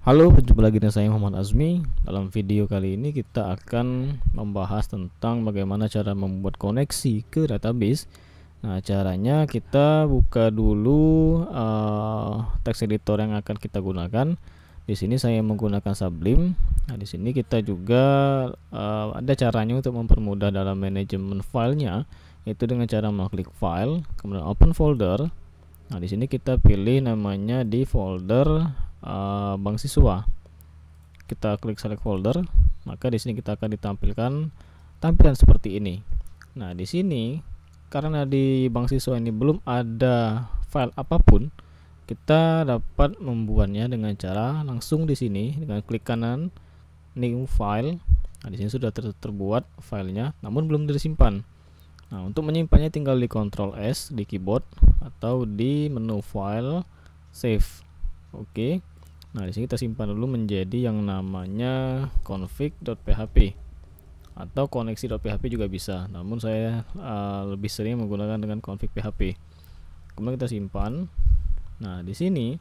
Halo, berjumpa lagi dengan saya Muhammad Azmi. Dalam video kali ini kita akan membahas tentang bagaimana cara membuat koneksi ke database. Nah, caranya kita buka dulu uh, eh, text editor yang akan kita gunakan. Di sini saya menggunakan Sublime. Nah, di sini kita juga uh, ada caranya untuk mempermudah dalam manajemen filenya, yaitu dengan cara mengklik file, kemudian open folder. Nah, di sini kita pilih namanya di folder Eh, bank siswa kita klik select folder maka di sini kita akan ditampilkan tampilan seperti ini nah di sini karena di bank siswa ini belum ada file apapun kita dapat membuatnya dengan cara langsung di sini dengan klik kanan new file Nah, di sini sudah ter terbuat filenya, namun belum disimpan. Nah, untuk menyimpannya tinggal di control S di keyboard atau di menu File Save. Oke. Okay. Nah, di sini kita simpan dulu menjadi yang namanya config.php atau koneksi.php juga bisa. Namun saya uh, lebih sering menggunakan dengan config.php. Kemudian kita simpan. Nah, di sini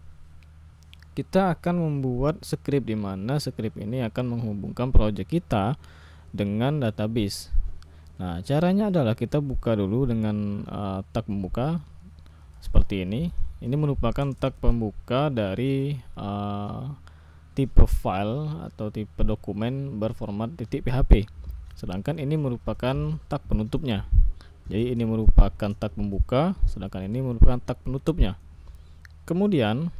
kita akan membuat script di mana script ini akan menghubungkan project kita dengan database. Nah, caranya adalah kita buka dulu dengan uh, tag membuka seperti ini. Ini merupakan tag pembuka dari uh, tipe file atau tipe dokumen berformat titik PHP. Sedangkan ini merupakan tag penutupnya. Jadi ini merupakan tag pembuka, sedangkan ini merupakan tag penutupnya. Kemudian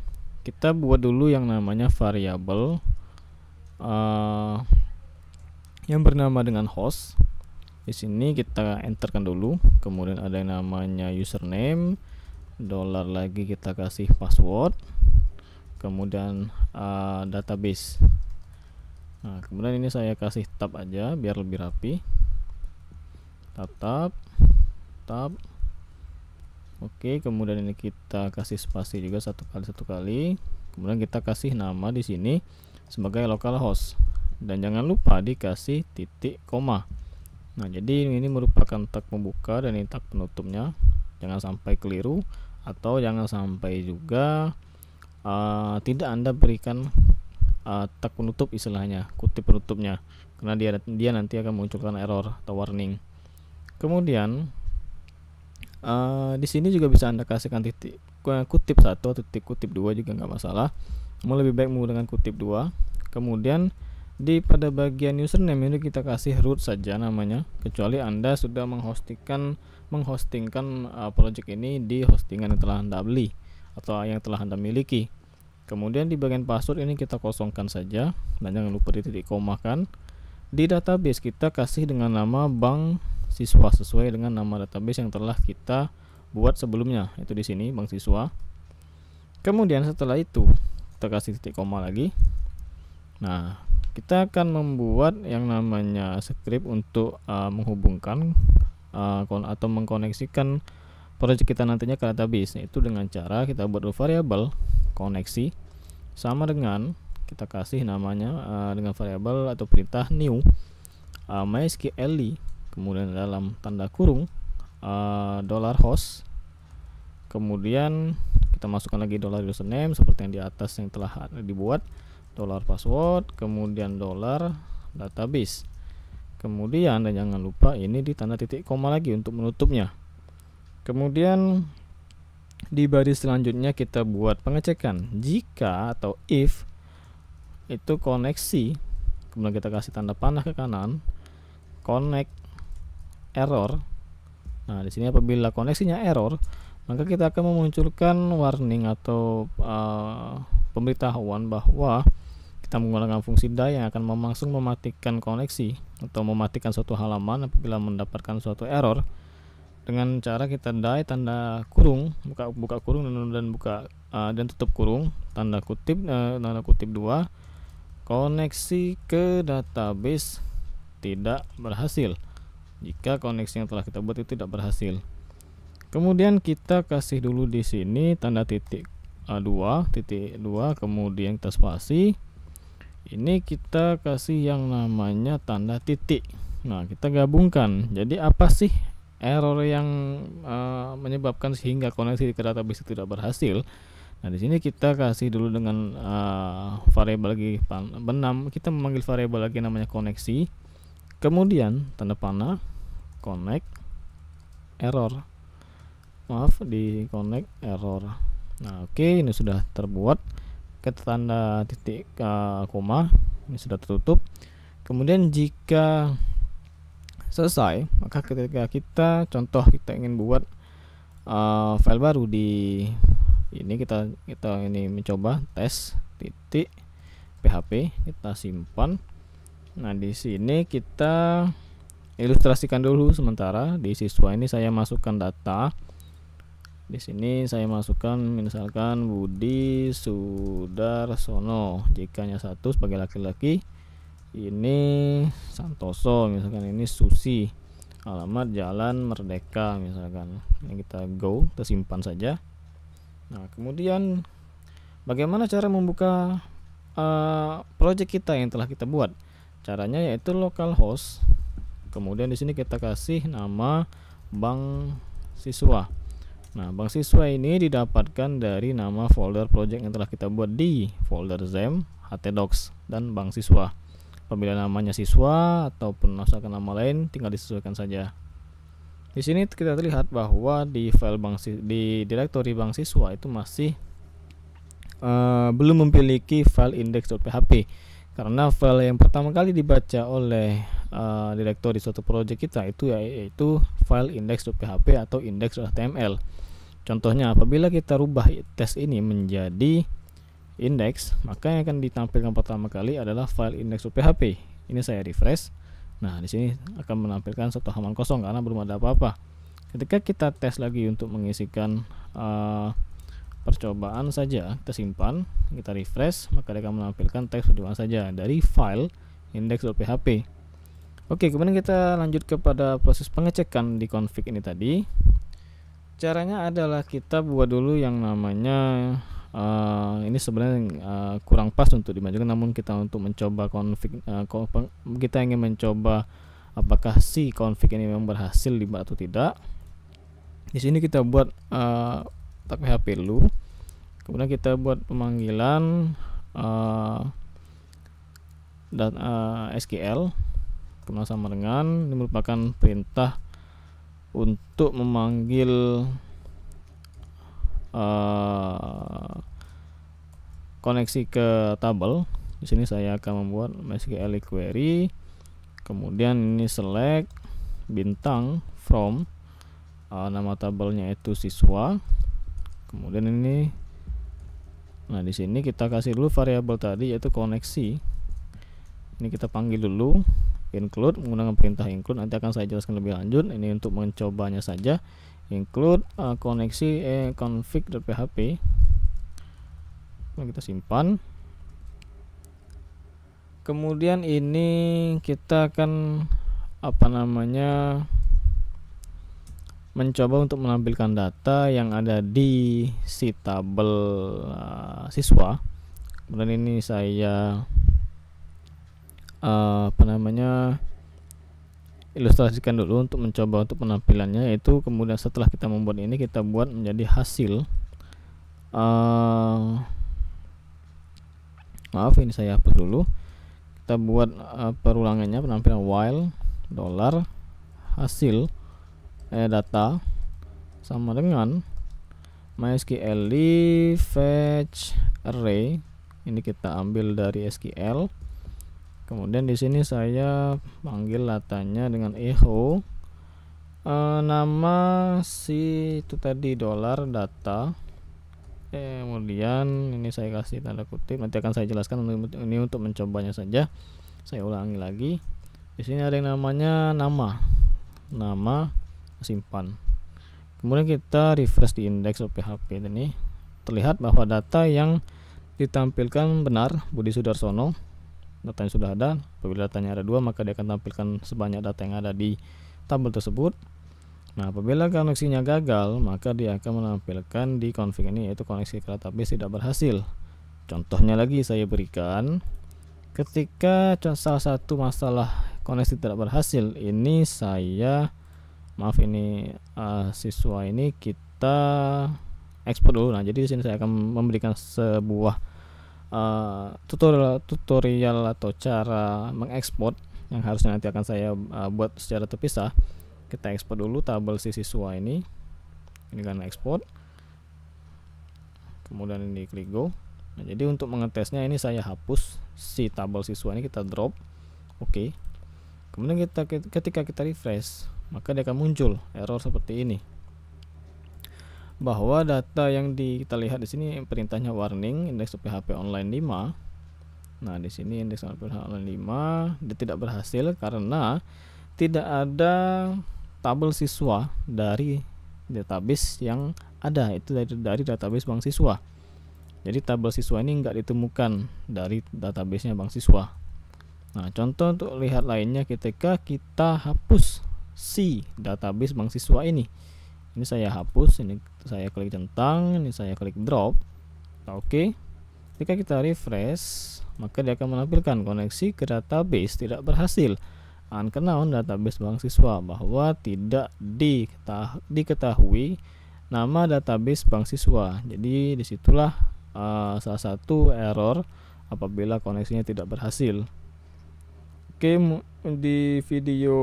kita buat dulu yang namanya variabel uh, yang bernama dengan host. Di sini kita enterkan dulu, kemudian ada yang namanya username, dolar lagi kita kasih password kemudian uh, database nah kemudian ini saya kasih tab aja biar lebih rapi tab tab tab oke kemudian ini kita kasih spasi juga satu kali satu kali kemudian kita kasih nama di sini sebagai localhost dan jangan lupa dikasih titik koma nah jadi ini merupakan tag pembuka dan ini tag penutupnya jangan sampai keliru atau jangan sampai juga uh, tidak Anda berikan uh, eh, tag penutup istilahnya, kutip penutupnya karena dia dia nanti akan munculkan error atau warning. Kemudian uh, di sini juga bisa Anda kasihkan titik kutip satu titik kutip dua juga nggak masalah. mau lebih baik menggunakan kutip dua. Kemudian di pada bagian username ini kita kasih root saja namanya kecuali anda sudah menghostikan menghostingkan uh, project ini di hostingan yang telah anda beli atau yang telah anda miliki kemudian di bagian password ini kita kosongkan saja dan jangan lupa di titik koma kan di database kita kasih dengan nama bank siswa sesuai dengan nama database yang telah kita buat sebelumnya itu di sini bank siswa kemudian setelah itu kita kasih titik koma lagi nah kita akan membuat yang namanya script untuk uh, menghubungkan uh, atau mengkoneksikan project kita nantinya ke database nah, itu dengan cara kita buat variabel koneksi sama dengan kita kasih namanya uh, dengan variabel atau perintah new uh, mysql kemudian dalam tanda kurung uh, dollar host kemudian kita masukkan lagi dollar username seperti yang di atas yang telah dibuat dollar password kemudian dollar database kemudian dan jangan lupa ini di tanda titik koma lagi untuk menutupnya kemudian di baris selanjutnya kita buat pengecekan jika atau if itu koneksi kemudian kita kasih tanda panah ke kanan connect error nah di sini apabila koneksinya error maka kita akan memunculkan warning atau uh, pemberitahuan bahwa kita menggunakan fungsi die yang akan memangsung mematikan koneksi atau mematikan suatu halaman apabila mendapatkan suatu error dengan cara kita die tanda kurung buka buka kurung dan, dan buka uh, dan tutup kurung tanda kutip uh, tanda kutip dua koneksi ke database tidak berhasil jika koneksi yang telah kita buat itu tidak berhasil kemudian kita kasih dulu di sini tanda titik uh, A2 titik 2 kemudian kita spasi ini kita kasih yang namanya tanda titik nah kita gabungkan jadi apa sih error yang uh, menyebabkan sehingga koneksi ke database tidak berhasil nah di sini kita kasih dulu dengan uh, variabel lagi benam kita memanggil variabel lagi namanya koneksi kemudian tanda panah connect error maaf di connect error nah oke okay, ini sudah terbuat bracket tanda titik uh, koma ini sudah tertutup kemudian jika selesai maka ketika kita contoh kita ingin buat uh, file baru di ini kita kita ini mencoba tes titik php kita simpan nah di sini kita ilustrasikan dulu sementara di siswa ini saya masukkan data di sini saya masukkan misalkan Budi Sudarsono jika hanya satu sebagai laki-laki ini Santoso misalkan ini Susi alamat Jalan Merdeka misalkan yang kita go kita simpan saja nah kemudian bagaimana cara membuka uh, project kita yang telah kita buat caranya yaitu localhost kemudian di sini kita kasih nama bank siswa Nah, bank siswa ini didapatkan dari nama folder project yang telah kita buat di folder ZEM, HTDocs, dan bank siswa. Apabila namanya siswa ataupun masukkan nama lain, tinggal disesuaikan saja. Di sini kita terlihat bahwa di file bank di direktori bank siswa itu masih uh, belum memiliki file index.php karena file yang pertama kali dibaca oleh uh, di suatu project kita itu yaitu file index.php atau index.html. Contohnya apabila kita rubah tes ini menjadi index, maka yang akan ditampilkan pertama kali adalah file index.php. Ini saya refresh. Nah, di sini akan menampilkan satu halaman kosong karena belum ada apa-apa. Ketika kita tes lagi untuk mengisikan uh, percobaan saja, kita simpan, kita refresh, maka dia akan menampilkan teks percobaan saja dari file index.php. Oke, kemudian kita lanjut kepada proses pengecekan di config ini tadi. Caranya adalah kita buat dulu yang namanya uh, ini sebenarnya uh, kurang pas untuk dimajukan, namun kita untuk mencoba config uh, eh, kita ingin mencoba apakah si config ini memang berhasil dibuat atau tidak. Di sini kita buat uh, tak PHP lu, Kemudian kita buat pemanggilan uh, dan uh, SQL kemudian sama dengan ini merupakan perintah untuk memanggil uh, koneksi ke tabel di sini saya akan membuat MySQL query kemudian ini select bintang from uh, nama tabelnya itu siswa kemudian ini nah di sini kita kasih dulu variabel tadi yaitu koneksi ini kita panggil dulu include menggunakan perintah include nanti akan saya jelaskan lebih lanjut ini untuk mencobanya saja include uh, koneksi eh, config.php nah, kita simpan kemudian ini kita akan apa namanya mencoba untuk menampilkan data yang ada di si tabel uh, siswa kemudian ini saya Eh, apa namanya ilustrasikan dulu untuk mencoba untuk penampilannya yaitu kemudian setelah kita membuat ini kita buat menjadi hasil uh, maaf ini saya hapus dulu kita buat uh, perulangannya penampilan while dollar hasil eh, data sama dengan mysql fetch array ini kita ambil dari sql kemudian di sini saya panggil latanya dengan echo e, nama si itu tadi dolar data e, kemudian ini saya kasih tanda kutip nanti akan saya jelaskan ini untuk mencobanya saja saya ulangi lagi di sini ada yang namanya nama nama simpan kemudian kita refresh di indeks PHP ini terlihat bahwa data yang ditampilkan benar Budi Sudarsono data yang sudah ada. Apabila datanya ada dua, maka dia akan tampilkan sebanyak data yang ada di tabel tersebut. Nah, apabila koneksinya gagal, maka dia akan menampilkan di config ini yaitu koneksi ke database tidak berhasil. Contohnya lagi saya berikan ketika salah satu masalah koneksi tidak berhasil ini saya maaf ini uh, siswa ini kita ekspor dulu nah jadi di sini saya akan memberikan sebuah Eh, tutorial tutorial atau cara mengekspor yang harusnya nanti akan saya uh, buat secara terpisah kita ekspor dulu tabel si siswa ini ini kan ekspor kemudian ini klik go nah, jadi untuk mengetesnya ini saya hapus si tabel siswa ini kita drop oke okay. kemudian kita ketika kita refresh maka dia akan muncul error seperti ini bahwa data yang di, kita lihat di sini perintahnya warning indeks PHP online 5. Nah, di sini indeks PHP online 5 dia tidak berhasil karena tidak ada tabel siswa dari database yang ada itu dari, dari database Bank Siswa. Jadi tabel siswa ini enggak ditemukan dari databasenya Bank Siswa. Nah, contoh untuk lihat lainnya ketika kita hapus si database Bank Siswa ini ini saya hapus ini saya klik centang ini saya klik drop nah, oke okay. ketika kita refresh maka dia akan menampilkan koneksi ke database tidak berhasil unknown database bank siswa bahwa tidak diketahui nama database bank siswa jadi disitulah uh, salah satu error apabila koneksinya tidak berhasil oke okay, di video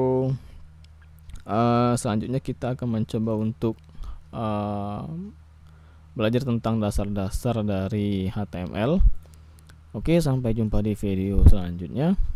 Eh, selanjutnya kita akan mencoba untuk uh, belajar tentang dasar-dasar dari HTML. Oke, sampai jumpa di video selanjutnya.